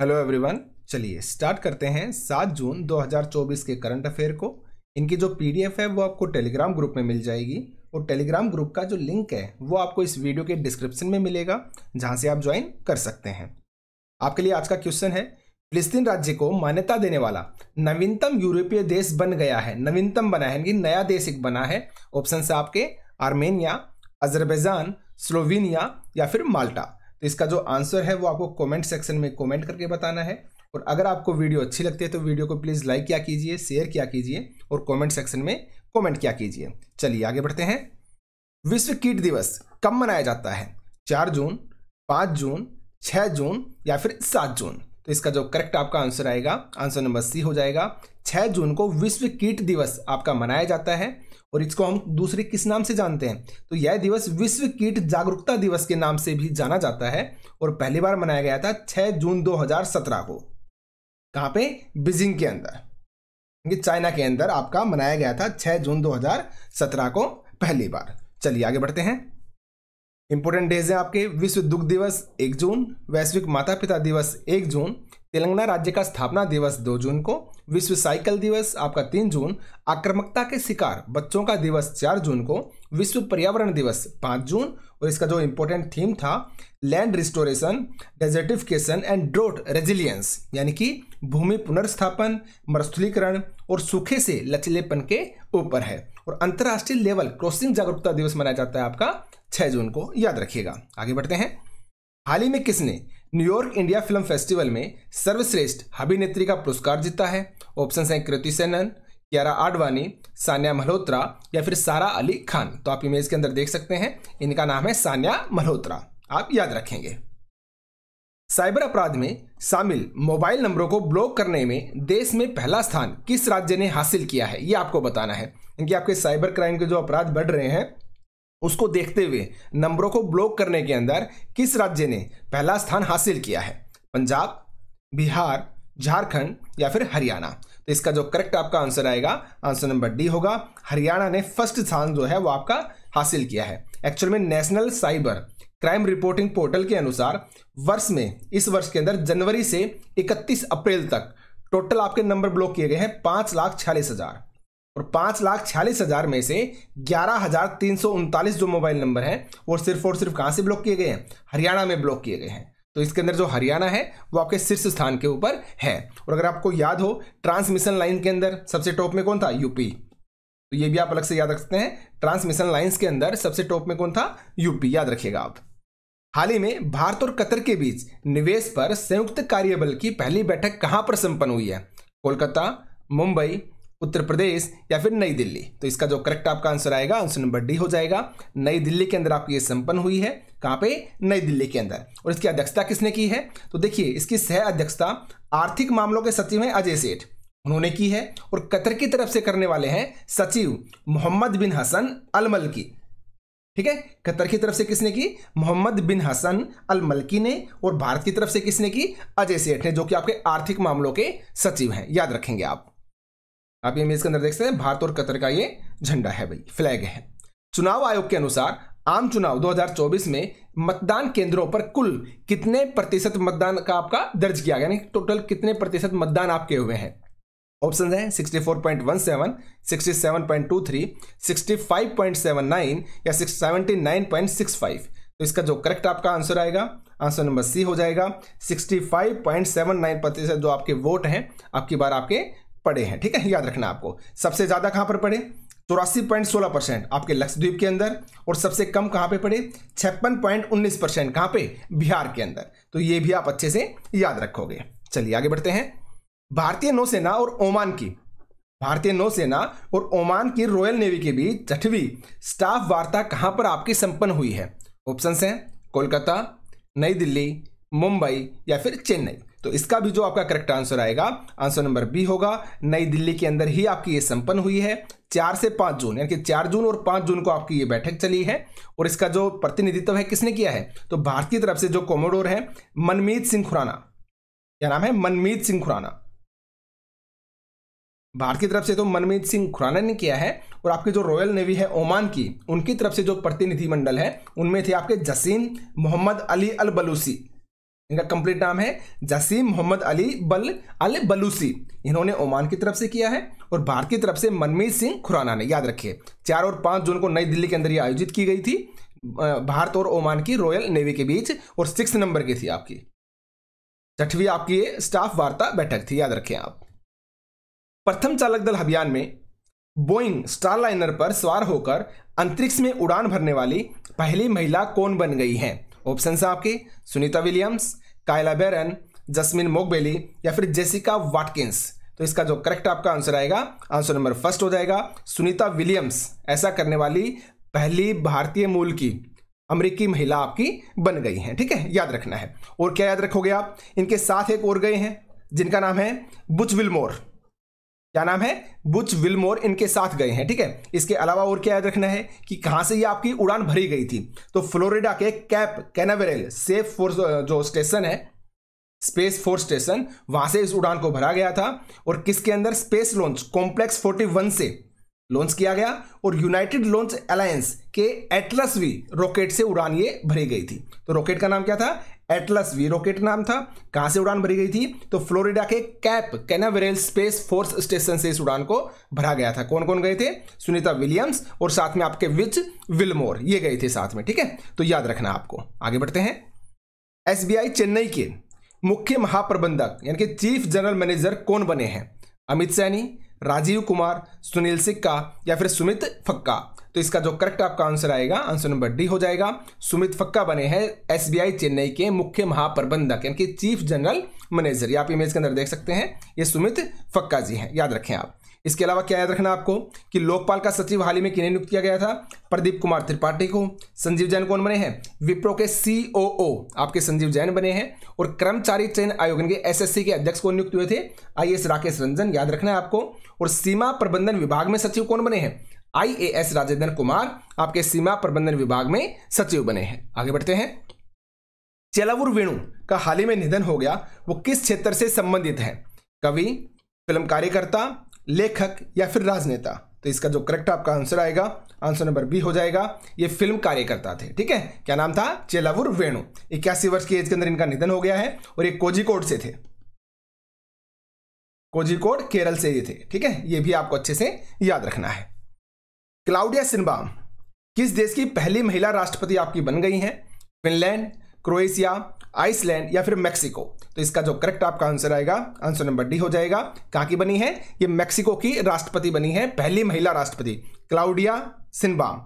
hello everyone चलिए start करते हैं 7 जून 2024 के करंट अफेयर को इनकी जो पीडीएफ है वो आपको टेलीग्राम ग्रुप में मिल जाएगी और टेलीग्राम ग्रुप का जो लिंक है वो आपको इस वीडियो के डिस्क्रिप्शन में मिलेगा जहां से आप ज्वाइन कर सकते हैं आपके लिए आज का क्वेश्चन है फिलिस्तीन राज्य को मान्यता देने वाला नवीनतम यूरोपीय देश बन गया है नवीनतम बना है नया देश एक बना है ऑप्शन आपके आर्मेनिया अजरबैजान स्लोवेनिया या फिर माल्टा तो इसका जो आंसर है वो आपको कमेंट सेक्शन में कमेंट करके बताना है और अगर आपको वीडियो अच्छी लगती है तो वीडियो को प्लीज़ लाइक क्या कीजिए शेयर क्या कीजिए और कमेंट सेक्शन में कमेंट क्या कीजिए चलिए आगे बढ़ते हैं विश्व कीट दिवस कब मनाया जाता है चार जून पाँच जून छः जून या फिर सात जून तो इसका जो करेक्ट आपका आंसर आएगा आंसर नंबर सी हो जाएगा छः जून को विश्व कीट दिवस आपका मनाया जाता है और इसको हम दूसरे किस नाम से जानते हैं तो यह दिवस विश्व कीट जागरूकता दिवस के नाम से भी जाना जाता है और पहली बार मनाया गया था 6 जून 2017 को कहां पे बीजिंग के अंदर चाइना के अंदर आपका मनाया गया था 6 जून 2017 को पहली बार चलिए आगे बढ़ते हैं इंपॉर्टेंट डेज है आपके विश्व दुग्ध दिवस एक जून वैश्विक माता पिता दिवस एक जून तेलंगाना राज्य का स्थापना दिवस दो जून को विश्व साइकिल दिवस आपका तीन जून आक्रमकता के शिकार बच्चों का दिवस चार जून को विश्व पर्यावरण दिवस पाँच जून और इसका जो इम्पोर्टेंट थीम था land restoration desertification and drought resilience यानी कि भूमि पुनर्स्थापन मरुस्थलीकरण और सूखे से लचीलेपन के ऊपर है और अंतर्राष्ट्रीय लेवल क्रॉसिंग जागरूकता दिवस मनाया जाता है आपका छः जून को याद रखिएगा आगे बढ़ते हैं हाल ही में किसने न्यूयॉर्क इंडिया फिल्म फेस्टिवल में सर्वश्रेष्ठ अभिनेत्री का पुरस्कार जीता है ऑप्शन हैं कृति सेनन कियारा आडवाणी सानिया मल्होत्रा या फिर सारा अली खान तो आप इमेज के अंदर देख सकते हैं इनका नाम है सानिया मल्होत्रा आप याद रखेंगे साइबर अपराध में शामिल मोबाइल नंबरों को ब्लॉक करने में देश में पहला स्थान किस राज्य ने हासिल किया है ये आपको बताना है क्योंकि आपके साइबर क्राइम के जो अपराध बढ़ रहे हैं उसको देखते हुए नंबरों को ब्लॉक करने के अंदर किस राज्य ने पहला स्थान हासिल किया है पंजाब बिहार झारखंड या फिर हरियाणा तो इसका जो करेक्ट आपका आंसर आएगा आंसर नंबर डी होगा हरियाणा ने फर्स्ट स्थान जो है वो आपका हासिल किया है एक्चुअल में national cyber crime reporting portal के अनुसार वर्ष में इस वर्ष के अंदर जनवरी से 31 अप्रैल तक टोटल आपके नंबर ब्लॉक किए गए हैं पांच लाख छियालीस हजार और पांच लाख छियालीस हज़ार में से ग्यारह हज़ार तीन सौ उनतालीस जो मोबाइल नंबर हैं वो सिर्फ और सिर्फ कहां से ब्लॉक किए गए हैं हरियाणा में ब्लॉक किए गए हैं तो इसके अंदर जो हरियाणा है वो आपके शीर्ष स्थान के ऊपर है और अगर आपको याद हो ट्रांसमिशन लाइन के अंदर सबसे टॉप में कौन था यूपी तो ये भी आप अलग से याद रख सकते हैं ट्रांसमिशन लाइन्स के अंदर सबसे टॉप में कौन था यूपी याद रखिएगा आप हाल ही में भारत और कतर के बीच निवेश पर संयुक्त कार्यबल की पहली बैठक कहां पर संपन्न हुई है कोलकाता मुंबई उत्तर प्रदेश या फिर नई दिल्ली तो इसका जो करेक्ट आपका आंसर आएगा आंसर नंबर डी हो जाएगा नई दिल्ली के अंदर आपकी ये संपन्न हुई है कहाँ पे नई दिल्ली के अंदर और इसकी अध्यक्षता किसने की है तो देखिए इसकी सह अध्यक्षता आर्थिक मामलों के सचिव हैं अजय सेठ उन्होंने की है और कतर की तरफ से करने वाले हैं सचिव मोहम्मद बिन हसन अलमल की ठीक है कतर की तरफ से किसने की Mohammed bin Hassan al Malki ने और भारत की तरफ से किसने की अजय सेठ ने जो कि आपके आर्थिक मामलों के सचिव हैं याद रखेंगे आप आप इमेज के अंदर देख सकते हैं भारत और कतर का ये झंडा है भाई फ्लैग है चुनाव आयोग के अनुसार आम चुनाव 2024 में मतदान केंद्रों पर कुल कितने प्रतिशत मतदान का आपका दर्ज किया गया यानी टोटल कितने प्रतिशत मतदान आपके हुए हैं ऑप्शन है 64.17, 67.23, 65.79 या 79.65 तो इसका जो करेक्ट आपका आंसर आएगा आंसर नंबर सी हो जाएगा 65.79 प्रतिशत जो आपके वोट हैं आपकी बार आपके पड़े हैं ठीक है याद रखना आपको सबसे ज्यादा कहां पर पड़े चौरासी पॉइंट सोलह परसेंट आपके लक्षद्वीप के अंदर और सबसे कम कहां पे पड़े छप्पन पॉइंट उन्नीस परसेंट कहां पे बिहार के अंदर तो ये भी आप अच्छे से याद रखोगे चलिए आगे बढ़ते हैं भारतीय नौसेना और ओमान की भारतीय नौसेना और ओमान की रॉयल नेवी के बीच छठवीं स्टाफ वार्ता कहां पर आपकी संपन्न हुई है ऑप्शन है कोलकाता नई दिल्ली मुंबई या फिर चेन्नई तो इसका भी जो आपका करेक्ट आंसर आएगा आंसर नंबर बी होगा नई दिल्ली के अंदर ही आपकी ये संपन्न हुई है चार से पांच जून यानी कि चार जून और पांच जून को आपकी ये बैठक चली है और इसका जो प्रतिनिधित्व है किसने किया है तो भारतीय तरफ से जो कॉमोडोर है मनमीत सिंह खुराना क्या नाम है मनमीत सिंह खुराना भारत की तरफ से तो मनमीत सिंह खुराना ने किया है और आपकी जो रॉयल नेवी है ओमान की उनकी तरफ से जो प्रतिनिधिमंडल है उनमें थे आपके जसीम मोहम्मद अली अल बलूसी इनका कंप्लीट नाम है जसीम मोहम्मद अली बल अल बलूसी इन्होंने ओमान की तरफ से किया है और भारत की तरफ से मनमीत सिंह खुराना ने याद रखिए चार और पांच जून को नई दिल्ली के अंदर ये आयोजित की गई थी भारत और ओमान की रॉयल नेवी के बीच और सिक्स नंबर की थी आपकी छठवीं आपकी ये स्टाफ वार्ता बैठक थी याद रखें आप प्रथम चालक दल अभियान में बोइंग स्टारलाइनर पर सवार होकर अंतरिक्ष में उड़ान भरने वाली पहली महिला कौन बन गई है ऑप्शन है आपके Sunita Williams Kayla Barron Jasmine Moghbeli या फिर जेसिका वाटकिंस तो इसका जो करेक्ट आपका आंसर आएगा आंसर नंबर फर्स्ट हो जाएगा सुनीता विलियम्स ऐसा करने वाली पहली भारतीय मूल की अमेरिकी महिला आपकी बन गई हैं ठीक है याद रखना है और क्या याद रखोगे आप इनके साथ एक और गए हैं जिनका नाम है बुच विलमोर क्या नाम है बुच विलमोर इनके साथ गए हैं ठीक है इसके अलावा और क्या याद रखना है कि कहां से ये आपकी उड़ान भरी गई थी तो फ्लोरिडा के कैप कैनावेरल सेफ फोर्स जो स्टेशन है स्पेस फोर्स स्टेशन वहां से इस उड़ान को भरा गया था और किसके अंदर स्पेस लॉन्च कॉम्प्लेक्स 41 से लॉन्च किया गया और यूनाइटेड लॉन्च अलायंस के एटलस वी रॉकेट से उड़ान ये भरी गई थी तो रॉकेट का नाम क्या था एटलस वी रॉकेट नाम था कहां से उड़ान भरी गई थी तो फ्लोरिडा के Cape Canaveral space force station से इस उड़ान को भरा गया था कौन कौन गए थे सुनीता विलियम्स और साथ में आपके विच विलमोर ये गए थे साथ में ठीक है तो याद रखना आपको आगे बढ़ते हैं एस चेन्नई के मुख्य महाप्रबंधक यानी कि चीफ जनरल मैनेजर कौन बने हैं अमित सैनी राजीव कुमार सुनील सिक्का या फिर सुमित फक्का तो इसका जो करेक्ट आपका आंसर आएगा आंसर नंबर डी हो जाएगा सुमित फक्का बने हैं एसबीआई चेन्नई के मुख्य महाप्रबंधक यानी कि चीफ जनरल मैनेजर आप इमेज के अंदर देख सकते हैं ये सुमित फक्का जी हैं याद रखें आप इसके अलावा क्या याद रखना आपको कि लोकपाल का सचिव हाल ही में किन्हें नियुक्त किया गया था प्रदीप कुमार त्रिपाठी को संजीव जैन कौन बने हैं विप्रो के सीओओ आपके संजीव जैन बने हैं और कर्मचारी चयन आयोग के एसएससी के अध्यक्ष कौन नियुक्त हुए थे आईएएस राकेश रंजन याद रखना है आपको और सीमा प्रबंधन विभाग में सचिव कौन बने हैं एस राजेंद्र कुमार आपके सीमा प्रबंधन विभाग में सचिव बने हैं आगे बढ़ते हैं चेलावुर वेणु का हाल ही में निधन हो गया वो किस क्षेत्र से संबंधित है कवि फिल्म कार्यकर्ता लेखक या फिर राजनेता तो इसका जो करेक्ट आपका आंसर आएगा आंसर नंबर बी हो जाएगा ये फिल्म कार्यकर्ता थे ठीक है क्या नाम था चेलावुर वेणु इक्यासी वर्ष की एज के अंदर इनका निधन हो गया है और ये कोजिकोड से थे कोजिकोड केरल से ये थे ठीक है ये भी आपको अच्छे से याद रखना है क्लाउडिया सिन्बाम किस देश की पहली महिला राष्ट्रपति आपकी बन गई हैं फिनलैंड क्रोएशिया आइसलैंड या फिर मैक्सिको तो इसका जो करेक्ट आपका आंसर आएगा आंसर नंबर डी हो जाएगा कहा की बनी है ये मेक्सिको की राष्ट्रपति बनी है पहली महिला राष्ट्रपति क्लाउडिया सिन्बाम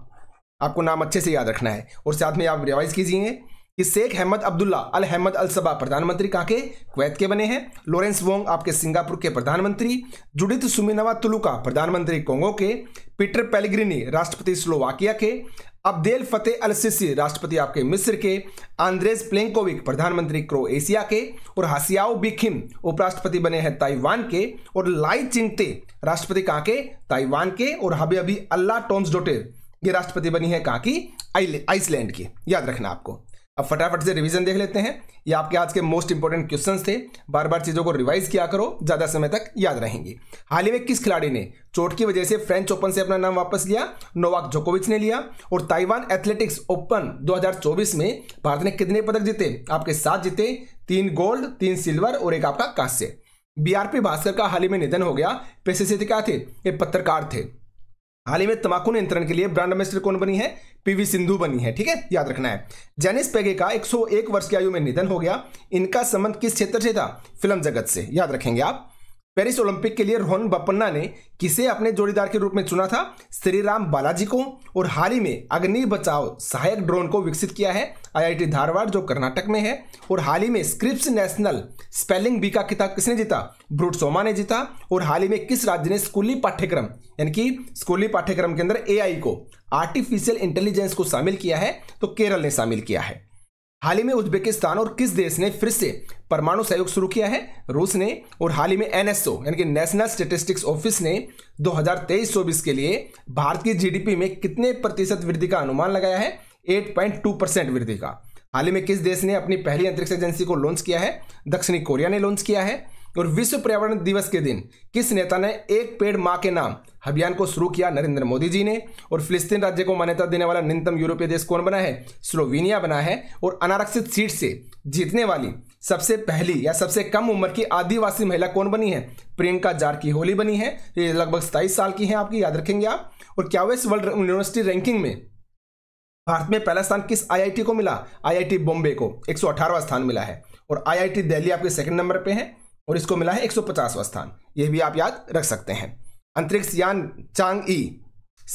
आपको नाम अच्छे से याद रखना है और साथ में आप रिवाइज कीजिए कि शेख अहमद अब्दुल्ला अल अहमद अल सबा प्रधानमंत्री कहाँ के कुवैत के बने हैं लॉरेंस वोंग आपके सिंगापुर के प्रधानमंत्री जुडित सुमिनवा तुलुका प्रधानमंत्री कोंगो के पीटर पेलिग्रिनी राष्ट्रपति स्लोवाकिया के अब्देल फतेह अल सिसी राष्ट्रपति आपके मिस्र के आंद्रेज प्लेंकोविक प्रधानमंत्री क्रोएशिया के और हसियाओ बिखिम उपराष्ट्रपति बने हैं ताइवान के और लाई चिंगते राष्ट्रपति कहाँ के ताइवान के और हबे अभी अल्लाह टोम्स डोटे ये राष्ट्रपति बनी है कहाँ की आइसलैंड की याद रखना आपको अब फटाफट से रिवीजन देख लेते हैं ये आपके आज के मोस्ट इंपॉर्टेंट क्वेश्चन थे बार बार चीज़ों को रिवाइज किया करो ज़्यादा समय तक याद रहेंगे हाल ही में किस खिलाड़ी ने चोट की वजह से फ्रेंच ओपन से अपना नाम वापस लिया नोवाक जोकोविच ने लिया और ताइवान एथलेटिक्स ओपन 2024 में भारत ने कितने पदक जीते आपके सात जीते तीन गोल्ड तीन सिल्वर और एक आपका कांस्य बीआरपी भास्कर का हाल ही में निधन हो गया पेशे से क्या थे ये पत्रकार थे हाल ही में तंबाकू नियंत्रण के लिए ब्रांड एम्बेसडर कौन बनी है पीवी सिंधु बनी है ठीक है याद रखना है जेनिस पेगे का 101 वर्ष की आयु में निधन हो गया इनका संबंध किस क्षेत्र से था फिल्म जगत से याद रखेंगे आप पेरिस ओलंपिक के लिए रोहन बपन्ना ने किसे अपने जोड़ीदार के रूप में चुना था श्री राम बालाजी को और हाल ही में अग्नि बचाव सहायक ड्रोन को विकसित किया है आईआईटी धारवाड़ जो कर्नाटक में है और हाल ही में स्क्रिप्स नेशनल स्पेलिंग बी का किताब किसने जीता ब्रूट सोमा ने जीता और हाल ही में किस राज्य ने स्कूली पाठ्यक्रम यानी कि स्कूली पाठ्यक्रम के अंदर ए को आर्टिफिशियल इंटेलिजेंस को शामिल किया है तो केरल ने शामिल किया है हाल ही में उज्बेकिस्तान और किस देश ने फिर से परमाणु सहयोग शुरू किया है रूस ने और हाल ही में एनएसओ यानी कि नेशनल स्टेटिस्टिक्स ऑफिस ने 2023-24 के लिए भारत की जीडीपी में कितने प्रतिशत वृद्धि का अनुमान लगाया है 8.2 परसेंट वृद्धि का हाल ही में किस देश ने अपनी पहली अंतरिक्ष एजेंसी को लॉन्च किया है दक्षिणी कोरिया ने लॉन्च किया है और विश्व पर्यावरण दिवस के दिन किस नेता ने एक पेड़ माँ के नाम अभियान को शुरू किया नरेंद्र मोदी जी ने और फिलिस्तीन राज्य को मान्यता देने वाला न्यूनतम यूरोपीय देश कौन बना है स्लोवेनिया बना है और अनारक्षित सीट से जीतने वाली सबसे पहली या सबसे कम उम्र की आदिवासी महिला कौन बनी है प्रियंका जारकी होली बनी है ये लगभग सताईस साल की है आपकी याद रखेंगे आप और क्या इस वर्ल्ड यूनिवर्सिटी रैंकिंग में भारत में पहला स्थान किस आईआईटी को मिला आईआईटी बॉम्बे को एक स्थान मिला है और आईआईटी दिल्ली आपके सेकंड नंबर पे है और इसको मिला है एक स्थान यह भी आप याद रख सकते हैं अंतरिक्ष यान चांग ई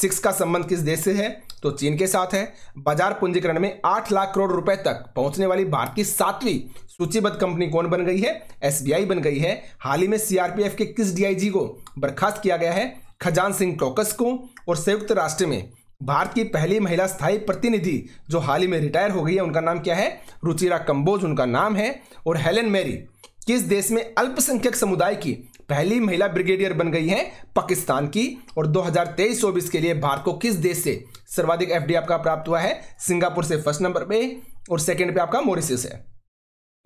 सिक्स का संबंध किस देश से है तो चीन के साथ है बाजार पूंजीकरण में आठ लाख करोड़ रुपए तक पहुंचने वाली भारत की सातवीं सूचीबद्ध कंपनी कौन बन गई है एसबीआई बन गई है हाल ही में सीआरपीएफ के किस डीआईजी को बर्खास्त किया गया है खजान सिंह टोकस को और संयुक्त राष्ट्र में भारत की पहली महिला स्थायी प्रतिनिधि जो हाल ही में रिटायर हो गई है उनका नाम क्या है रुचिरा कंबोज उनका नाम है और हेलन मेरी किस देश में अल्पसंख्यक समुदाय की पहली महिला ब्रिगेडियर बन गई हैं पाकिस्तान की और 2023-24 के लिए भारत को किस देश से सर्वाधिक डी आपका प्राप्त हुआ है सिंगापुर से फर्स्ट नंबर पे और सेकंड पे आपका मोरिसस है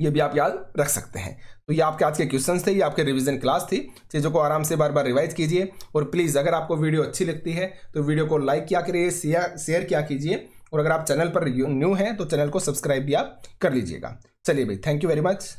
ये भी आप याद रख सकते हैं तो ये आपके आज के क्वेश्चन थे ये आपके रिवीजन क्लास थी चीज़ों को आराम से बार बार रिवाइज कीजिए और प्लीज़ अगर आपको वीडियो अच्छी लगती है तो वीडियो को लाइक किया करिए शेयर किया कीजिए और अगर आप चैनल पर न्यू हैं तो चैनल को सब्सक्राइब भी आप कर लीजिएगा चलिए भाई थैंक यू वेरी मच